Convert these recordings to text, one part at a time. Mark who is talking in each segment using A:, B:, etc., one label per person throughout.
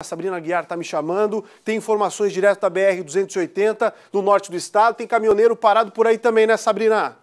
A: A Sabrina Guiar está me chamando, tem informações direto da BR-280, no norte do estado, tem caminhoneiro parado por aí também, né, Sabrina?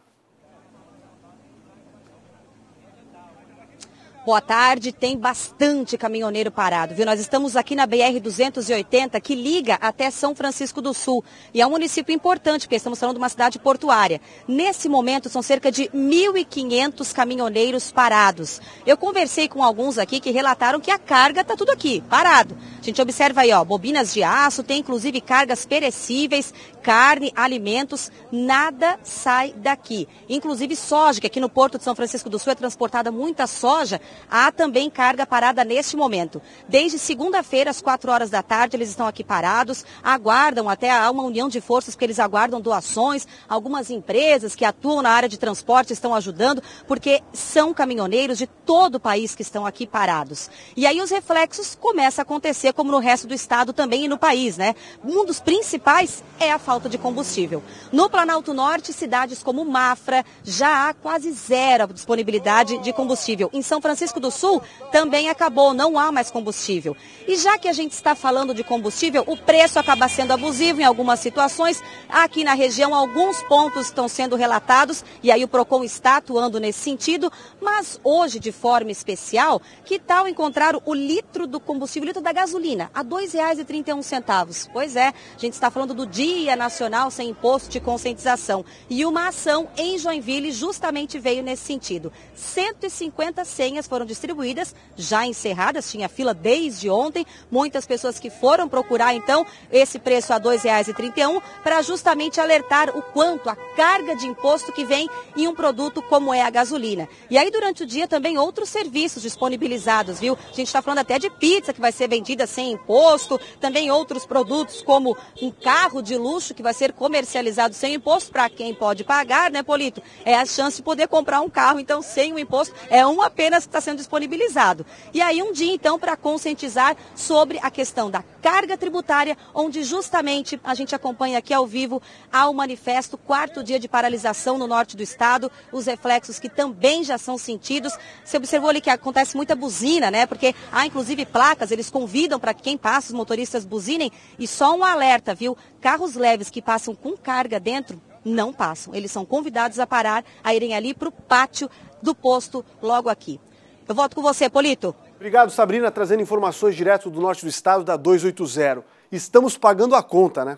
B: Boa tarde. Tem bastante caminhoneiro parado, viu? Nós estamos aqui na BR 280 que liga até São Francisco do Sul e é um município importante porque estamos falando de uma cidade portuária. Nesse momento são cerca de 1.500 caminhoneiros parados. Eu conversei com alguns aqui que relataram que a carga está tudo aqui parado. A gente observa aí, ó, bobinas de aço, tem inclusive cargas perecíveis, carne, alimentos, nada sai daqui. Inclusive soja, que aqui no Porto de São Francisco do Sul é transportada muita soja Há também carga parada neste momento. Desde segunda-feira, às 4 horas da tarde, eles estão aqui parados, aguardam até há uma união de forças, porque eles aguardam doações. Algumas empresas que atuam na área de transporte estão ajudando, porque são caminhoneiros de todo o país que estão aqui parados. E aí os reflexos começam a acontecer, como no resto do estado também e no país, né? Um dos principais é a falta de combustível. No Planalto Norte, cidades como Mafra já há quase zero disponibilidade de combustível. Em São Francisco, Francisco do Sul também acabou, não há mais combustível. E já que a gente está falando de combustível, o preço acaba sendo abusivo em algumas situações. Aqui na região, alguns pontos estão sendo relatados e aí o PROCON está atuando nesse sentido. Mas hoje, de forma especial, que tal encontrar o litro do combustível, o litro da gasolina, a R$ 2,31? Pois é, a gente está falando do Dia Nacional Sem Imposto de Conscientização. E uma ação em Joinville justamente veio nesse sentido. 150 senhas foram distribuídas, já encerradas, tinha fila desde ontem. Muitas pessoas que foram procurar, então, esse preço a R$ 2,31 para justamente alertar o quanto a carga de imposto que vem em um produto como é a gasolina. E aí, durante o dia, também outros serviços disponibilizados, viu? A gente está falando até de pizza que vai ser vendida sem imposto, também outros produtos como um carro de luxo que vai ser comercializado sem imposto para quem pode pagar, né, Polito? É a chance de poder comprar um carro, então, sem o imposto. É um apenas está sendo disponibilizado. E aí um dia, então, para conscientizar sobre a questão da carga tributária, onde justamente a gente acompanha aqui ao vivo ao manifesto, quarto dia de paralisação no norte do estado, os reflexos que também já são sentidos. Você observou ali que acontece muita buzina, né? Porque há inclusive placas, eles convidam para quem passa, os motoristas buzinem. E só um alerta, viu? Carros leves que passam com carga dentro não passam. Eles são convidados a parar, a irem ali para o pátio do posto logo aqui. Eu voto com você, Polito.
A: Obrigado, Sabrina,
B: trazendo informações direto do norte do
A: estado da 280. Estamos pagando a conta, né?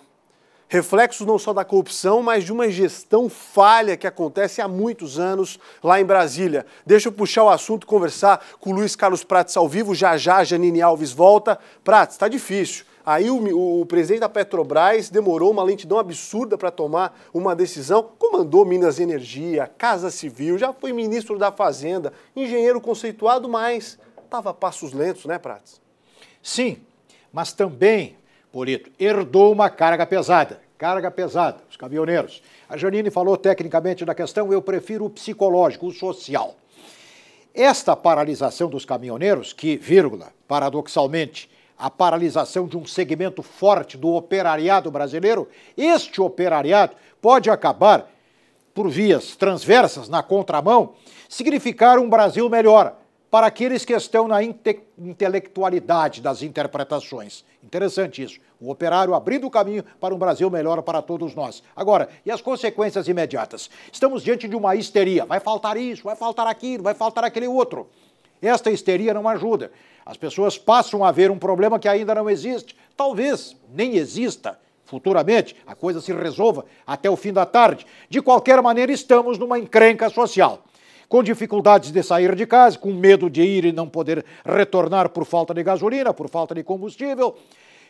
A: Reflexos não só da corrupção, mas de uma gestão falha que acontece há muitos anos lá em Brasília. Deixa eu puxar o assunto e conversar com o Luiz Carlos Prates ao vivo. Já já, Janine Alves volta. Prates, está difícil. Aí o, o presidente da Petrobras demorou uma lentidão absurda para tomar uma decisão, comandou Minas Energia, Casa Civil, já foi ministro da Fazenda,
C: engenheiro conceituado, mas estava a passos lentos, né, Prates? Sim, mas também, Polito, herdou uma carga pesada. Carga pesada, os caminhoneiros. A Janine falou tecnicamente da questão, eu prefiro o psicológico, o social. Esta paralisação dos caminhoneiros, que, vírgula, paradoxalmente, a paralisação de um segmento forte do operariado brasileiro, este operariado pode acabar, por vias transversas, na contramão, significar um Brasil melhor para aqueles que estão na inte intelectualidade das interpretações. Interessante isso. O operário abrindo o caminho para um Brasil melhor para todos nós. Agora, e as consequências imediatas? Estamos diante de uma histeria. Vai faltar isso, vai faltar aquilo, vai faltar aquele outro. Esta histeria não ajuda. As pessoas passam a ver um problema que ainda não existe. Talvez nem exista futuramente, a coisa se resolva até o fim da tarde. De qualquer maneira, estamos numa encrenca social. Com dificuldades de sair de casa, com medo de ir e não poder retornar por falta de gasolina, por falta de combustível.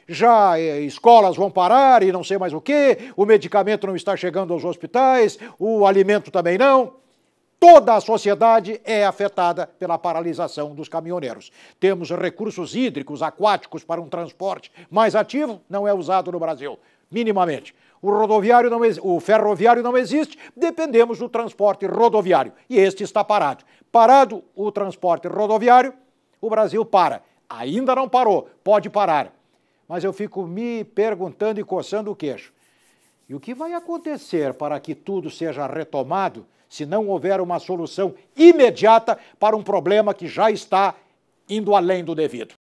C: Já eh, escolas vão parar e não sei mais o que, o medicamento não está chegando aos hospitais, o alimento também não toda a sociedade é afetada pela paralisação dos caminhoneiros. Temos recursos hídricos, aquáticos para um transporte mais ativo, não é usado no Brasil, minimamente. O rodoviário não o ferroviário não existe, dependemos do transporte rodoviário e este está parado. Parado o transporte rodoviário, o Brasil para. Ainda não parou, pode parar. Mas eu fico me perguntando e coçando o queixo. E o que vai acontecer para que tudo seja retomado? se não houver uma solução imediata para um problema que já está indo além do devido.